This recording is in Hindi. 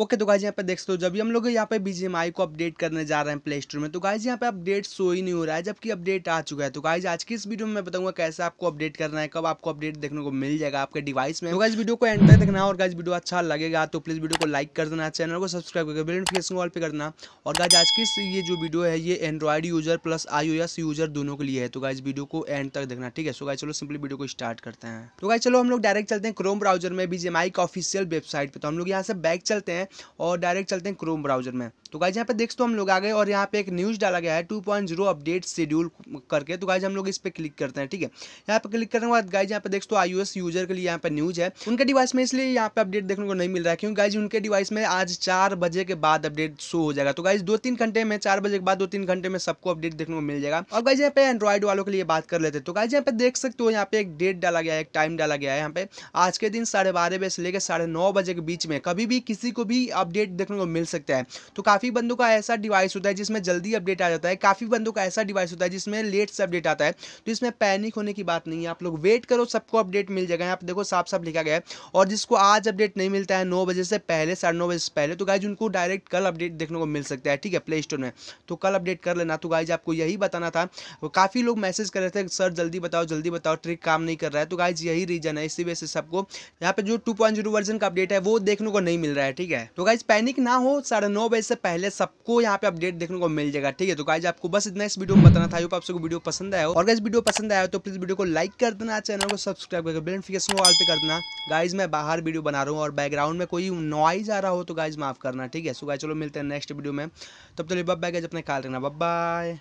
ओके तो गाइज यहाँ पे देख सकते हो जब हम लोग यहाँ पे बीजीएमआई को अपडेट करने जा रहे हैं प्ले स्टोर में तो गाइज यहाँ पे अपडेट शो ही नहीं हो रहा है जबकि अपडेट आ चुका है तो गाइज आज की इस वीडियो में मैं बताऊंगा कैसे आपको अपडेट करना है कब आपको अपडेट देखने को मिल जाएगा आपके डिवाइस में तो गाइज वीडियो को एंड तक देखना और गाइज वीडियो अच्छा लगेगा तो प्लीज वीडियो को लाइक कर देना चैनल को सब्सक्राइब करके बेल नोटिफिकेशन ऑल पे करना और गाइज आज की ये जो वीडियो है ये Android user plus I user दोनों के लिए है तो गाइज वीडियो को एंड तक देखना ठीक है सो गाइज चलो सिंपली वीडियो को स्टार्ट करते हैं तो गाइज चलो हम लोग डायरेक्ट चलते हैं क्रोम ब्राउजर में बीजेमआई का ऑफिशियल वेबसाइट पर तो हम लोग यहाँ से बैक चलते हैं हैं और डायरेक्ट चलते हैं क्रोम ब्राउजर में तो गाइज यहाँ पे देख तो हम लोग आ गए और यहाँ पे एक न्यूज़ डाला गया है two point zero update schedule करके तो गाइज हम लोग इस पर क्लिक करते हैं ठीक है यहाँ पे क्लिक करने के बाद गाइज यहाँ पे देख तो आई यूजर के लिए यहाँ पे न्यूज़ है उनके डिवाइस में इसलिए यहाँ पे अपडेट देखने को नहीं मिल रहा है क्योंकि गाइज उनके डिवाइस में आज चार बजे के बाद अपडेट शो हो जाएगा तो गाइज दो तीन घंटे में चार बजे के बाद दो तीन घंटे में सबको अपडेट देखने को मिल जाएगा और गाइज यहाँ पे एंड्रॉइड वालों के लिए बात कर लेते हैं तो गाइज यहाँ पे देख सकते हो यहाँ पे एक डेट डाला गया है एक टाइम डाला गया है यहाँ पे आज के दिन साढ़े बजे से लेकर साढ़े बजे के बीच में कभी भी किसी को भी अपडेट देखने को मिल सकता है तो काफ़ी बंदों का ऐसा डिवाइस होता है जिसमें जल्दी अपडेट आ जाता है काफ़ी बंदों का ऐसा डिवाइस होता है जिसमें लेट से अपडेट आता है तो इसमें पैनिक होने की बात नहीं है आप लोग वेट करो सबको अपडेट मिल जाएगा यहाँ पर देखो साफ साफ लिखा गया है और जिसको आज अपडेट नहीं मिलता है नौ बजे से पहले साढ़े नौ बजे से पहले तो गाइज उनको डायरेक्ट कल अपडेट देखने को मिल सकता है ठीक है प्ले स्टोर में तो कल अपडेट कर लेना तो गाइज आपको यही बताना था काफ़ी लोग मैसेज कर रहे थे सर जल्दी बताओ जल्दी बताओ ट्रिक काम नहीं कर रहा है तो गाइज यही रीजन है इसी वजह से सबको यहाँ पे जो टू वर्जन का अपडेट है वो देखने को नहीं मिल रहा है ठीक है है तो गाइज पैनिक ना हो साढ़े नौ बजे से पहले सबको यहाँ पे अपडेट देखने को मिल जाएगा ठीक है तो गाइज आपको बस इतना इस वीडियो में बताना था आप सबको वीडियो पसंद आया हो और गाइज वीडियो पसंद आया हो तो प्लीज वीडियो को लाइक कर देना चैनल को सब्सक्राइब करके नोटिफिकेशन ऑल पे कर देना गाइज मैं बाहर वीडियो बना रहा हूँ और बैकग्राउंड में कोई नॉइज आ रहा हो तो गाइज माफ करना ठीक है सो गाइज चलो मिलते हैं नेक्स्ट वीडियो में तब तो बब बाय गाइज अपने ख्याल रखना बाय